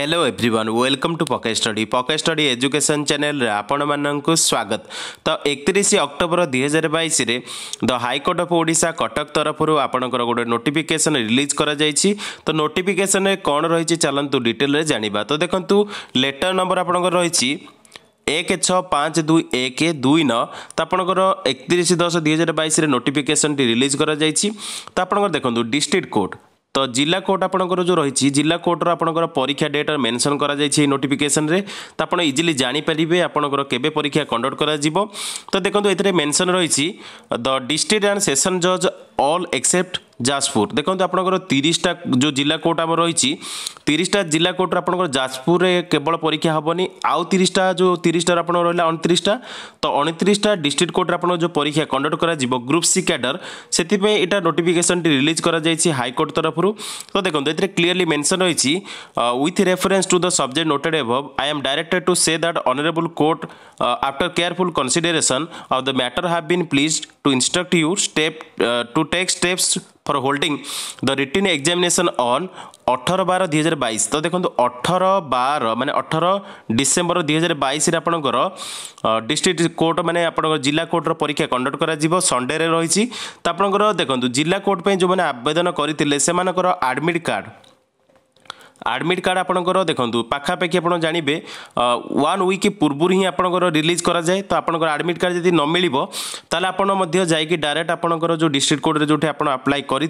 hello everyone welcome to pocket study pocket study education channel ଆପଣମାନଙ୍କୁ ସ୍ୱାଗତ ତ ଏକତିରିଶ ଅକ୍ଟୋବର ଦୁଇହଜାର ବାଇଶରେ the high court of Odisha Cuttack ତରଫରୁ ଆପଣଙ୍କର ଗୋଟେ ନୋଟିଫିକେସନ୍ ରିଲିଜ୍ କରାଯାଇଛି ତ ନୋଟିଫିକେସନ୍ରେ କ'ଣ ରହିଛି ଚାଲନ୍ତୁ ଡିଟେଲ୍ରେ ଜାଣିବା ତ ଦେଖନ୍ତୁ ଲେଟର୍ ନମ୍ବର ଆପଣଙ୍କର ରହିଛି ଏକ ଛଅ ପାଞ୍ଚ ଦୁଇ ଏକ ଦୁଇ ନଅ ତ ଆପଣଙ୍କର ଏକତିରିଶ ଦଶ ଦୁଇହଜାର ବାଇଶରେ ନୋଟିଫିକେସନ୍ଟି ରିଲିଜ୍ କରାଯାଇଛି ତ ଆପଣଙ୍କର ଦେଖନ୍ତୁ ଡିଷ୍ଟ୍ରିକ୍ଟ କୋର୍ଟ ତ ଜିଲ୍ଲା କୋର୍ଟ ଆପଣଙ୍କର ଯେଉଁ ରହିଛି ଜିଲ୍ଲା କୋର୍ଟର ଆପଣଙ୍କର ପରୀକ୍ଷା ଡେଟ୍ ମେନସନ୍ କରାଯାଇଛି ଏହି ନୋଟିଫିକେସନ୍ରେ ତ ଆପଣ ଇଜିଲି ଜାଣିପାରିବେ ଆପଣଙ୍କର କେବେ ପରୀକ୍ଷା କଣ୍ଡକ୍ଟ କରାଯିବ ତ ଦେଖନ୍ତୁ ଏଥିରେ ମେନସନ୍ ରହିଛି ଦ ଡିଷ୍ଟ୍ରିକ୍ଟ ଆଣ୍ଡ ସେସନ୍ ଜଜ୍ ଅଲ୍ ଏକ୍ସେପ୍ଟ ଯାଜପୁର ଦେଖନ୍ତୁ ଆପଣଙ୍କର ତିରିଶଟା ଯେଉଁ ଜିଲ୍ଲା କୋର୍ଟ ଆମର ରହିଛି ତିରିଶଟା ଜିଲ୍ଲା କୋର୍ଟରେ ଆପଣଙ୍କର ଯାଜପୁରରେ କେବଳ ପରୀକ୍ଷା ହେବନି ଆଉ ତିରିଶଟା ଯେଉଁ ତିରିଶଟାରେ ଆପଣଙ୍କର ରହିଲା ଅଣତିରିଶଟା ତ ଅଣତିରିଶଟା ଡିଷ୍ଟ୍ରିକ୍ଟ କୋର୍ଟରେ ଆପଣଙ୍କ ଯେଉଁ ପରୀକ୍ଷା କଣ୍ଡକ୍ଟ କରାଯିବ ଗ୍ରୁପ୍ ସି କ୍ୟାଡର ସେଥିପାଇଁ ଏଇଟା ନୋଟିଫିକେସନଟି ରିଲିଜ୍ କରାଯାଇଛି ହାଇକୋର୍ଟ ତରଫରୁ ତ ଦେଖନ୍ତୁ ଏଥିରେ କ୍ଲିୟରଲି ମେନ୍ସନ୍ ରହିଛି with reference to the subject noted above I am directed to say that honourable court after careful consideration of the matter have been please to instruct you step to take steps for holding the written examination on ଅଠର ବାର ଦୁଇ ହଜାର ବାଇଶ ତ ଦେଖନ୍ତୁ ଅଠର ବାର ମାନେ ଅଠର ଡିସେମ୍ବର ଦୁଇ ହଜାର ବାଇଶରେ ଆପଣଙ୍କର ଡିଷ୍ଟ୍ରିକ୍ଟ କୋର୍ଟ ମାନେ ଆପଣଙ୍କ ଜିଲ୍ଲା କୋର୍ଟର ପରୀକ୍ଷା କଣ୍ଡକ୍ଟ କରାଯିବ ସଣ୍ଡେରେ ରହିଛି ତ ଆପଣଙ୍କର ଦେଖନ୍ତୁ ଜିଲ୍ଲା କୋର୍ଟ ପାଇଁ ଯେଉଁମାନେ ଆବେଦନ କରିଥିଲେ ସେମାନଙ୍କର ଆଡ଼ମିଟ୍ କାର୍ଡ଼ আডমিট কার্ড আপনার দেখুন পাখাপাখি আপনার জাঁবে ওয়ান উইক পূর্বর হি আপনার রিলিজ করা যায় তো আপনার আডমিট কার্ড যদি ন মিলব তাহলে আপনার যাই ডাইরেক্ট আপনার যে ডিস্ট্রিক্ট কোর্টে যেটি আপনার আপ্লাই করে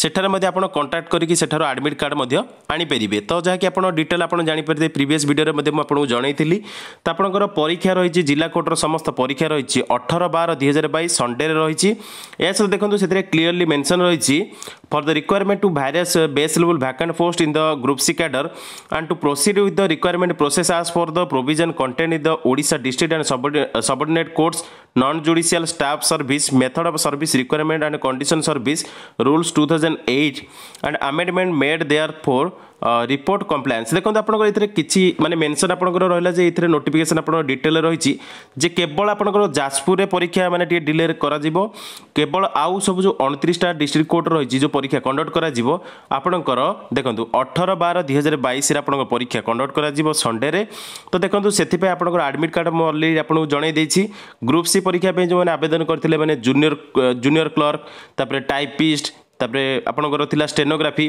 সেঠার আপনার কন্টাক্ট করি সেঠার আডমিট কার্ড আনিপারে তো যা আপনার ডিটেল আপনার জাঁপারে প্রিভিয়স ভিডিওরে আপনার জনাই তো আপনার পরীক্ষা রয়েছে জেলা কোর্টর সমস্ত পরীক্ষা রয়েছে অঠর বার দুই হাজার বাইশ সন্ডে রয়েছে এসব দেখুন সেটি ক্লিয়রলি মেনশন রয়েছে for the requirement to virus base level vacant post in the group group C cadre and to proceed with the requirement process as for the provision contained in the Odisha district and subordinate courts non-judicial staff service method of service requirement and condition service rules 2008 and amendment made therefore report compliance ଦେଖନ୍ତୁ ଆପଣଙ୍କର ଏଥିରେ କିଛି ମାନେ mention ଆପଣଙ୍କର ରହିଲା ଯେ ଏଥିରେ notification ଆପଣଙ୍କର ଡିଟେଲ୍ ରହିଛି ଯେ କେବଳ ଆପଣଙ୍କର ଯାଜପୁରରେ ପରୀକ୍ଷା ମାନେ ଟିକେ ଡିଲେ କରାଯିବ କେବଳ ଆଉ ସବୁ ଯେଉଁ ଅଣତିରିଶଟା ଡିଷ୍ଟ୍ରିକ୍ଟ କୋର୍ଟ ରହିଛି ଯେଉଁ ପରୀକ୍ଷା କଣ୍ଡକ୍ଟ କରାଯିବ ଆପଣଙ୍କର ଦେଖନ୍ତୁ ଅଠର ବାର ଦୁଇ ହଜାର ବାଇଶରେ ଆପଣଙ୍କ ପରୀକ୍ଷା କଣ୍ଡକ୍ଟ କରାଯିବ ସଣ୍ଡେରେ ତ ଦେଖନ୍ତୁ ସେଥିପାଇଁ ଆପଣଙ୍କର ଆଡ଼ମିଟ୍ କାର୍ଡ଼ ମୁଁ ଅଲରେଡ଼ି ଆପଣଙ୍କୁ ଜଣାଇ ଦେଇଛି ଗ୍ରୁପ୍ ସି ପରୀକ୍ଷା ପାଇଁ ଯେଉଁମାନେ ଆବେଦନ କରିଥିଲେ ମାନେ ଜୁନିୟର ଜୁନିୟର କ୍ଲର୍କ ତାପରେ ଟାଇପିଷ୍ଟ ତାପରେ ଆପଣଙ୍କର ଥିଲା ଷ୍ଟେନୋଗ୍ରାଫି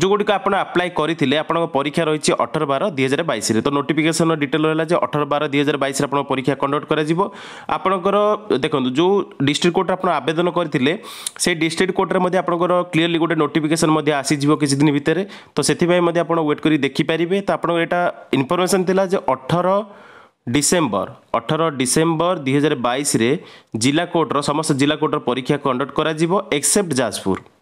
ଯେଉଁଗୁଡ଼ିକ ଆପଣ ଆପ୍ଲାଏ କରିଥିଲେ ଆପଣଙ୍କ ପରୀକ୍ଷା ରହିଛି ଅଠର ବାର ଦୁଇ ହଜାର ବାଇଶରେ ତ ନୋଟିଫିକେସନ୍ ଡିଟେଲ୍ ରହିଲା ଯେ ଅଠର ବାର ଦୁଇ ହଜାର ବାଇଶରେ ଆପଣଙ୍କ ପରୀକ୍ଷା କଣ୍ଡକ୍ଟ କରାଯିବ ଆପଣଙ୍କର ଦେଖନ୍ତୁ ଯେଉଁ ଡିଷ୍ଟ୍ରିକ୍ଟ କୋର୍ଟରେ ଆପଣ ଆବେଦନ କରିଥିଲେ সেই ডিস্ট্রিক্ট কোর্টরে মধ্যে আপনার ক্লিয়ারলি গোটে নোটিফিকেসন আসিযোগ কিছুদিন ভিতরে তো সেপাই আপনার ওয়েট করে দেখিপারে তো আপনার এটা ইনফরমেসন লা যে অঠর ডিসেম্বর অঠর ডিসেম্বর দুই হাজার বাইশে জেলা কোর্টর সমস্ত জেলা কোর্টর পরীক্ষা কন্ডক্ট করা একসেপ্ট যাজপুর